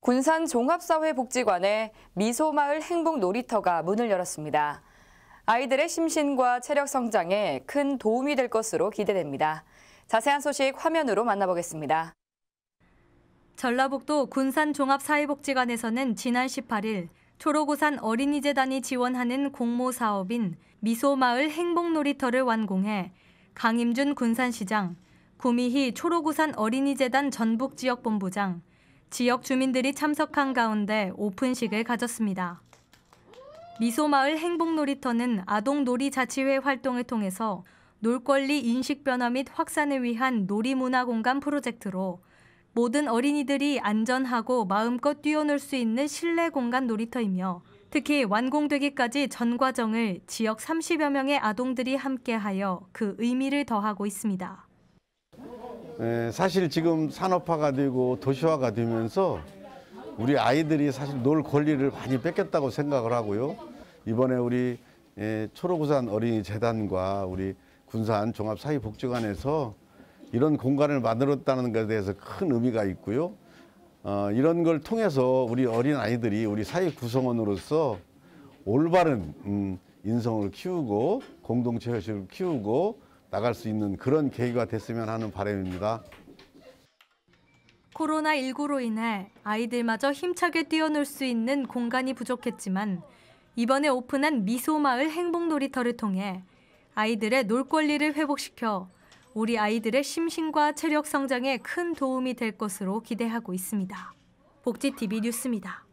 군산 종합사회복지관의 미소마을 행복놀이터가 문을 열었습니다. 아이들의 심신과 체력 성장에 큰 도움이 될 것으로 기대됩니다. 자세한 소식 화면으로 만나보겠습니다. 전라북도 군산 종합사회복지관에서는 지난 18일 초록오산 어린이재단이 지원하는 공모 사업인 미소마을 행복놀이터를 완공해 강임준 군산시장, 구미희 초록오산 어린이재단 전북지역본부장, 지역 주민들이 참석한 가운데 오픈식을 가졌습니다. 미소마을 행복놀이터는 아동놀이자치회 활동을 통해서 놀권리 인식 변화 및 확산을 위한 놀이문화공간 프로젝트로 모든 어린이들이 안전하고 마음껏 뛰어놀 수 있는 실내 공간 놀이터이며 특히 완공되기까지 전 과정을 지역 30여 명의 아동들이 함께하여 그 의미를 더하고 있습니다. 에, 예, 사실 지금 산업화가 되고 도시화가 되면서 우리 아이들이 사실 놀 권리를 많이 뺏겼다고 생각을 하고요. 이번에 우리 에, 예, 초록우산 어린이재단과 우리 군산 종합사회복지관에서 이런 공간을 만들었다는 것에 대해서 큰 의미가 있고요. 어, 이런 걸 통해서 우리 어린 아이들이 우리 사회 구성원으로서 올바른 음, 인성을 키우고 공동체 의식을 키우고 나갈 수 있는 그런 계기가 됐으면 하는 바람입니다. 코로나19로 인해 아이들마저 힘차게 뛰어놀 수 있는 공간이 부족했지만 이번에 오픈한 미소마을 행복놀이터를 통해 아이들의 놀 권리를 회복시켜 우리 아이들의 심신과 체력 성장에 큰 도움이 될 것으로 기대하고 있습니다. 복지TV 뉴스입니다.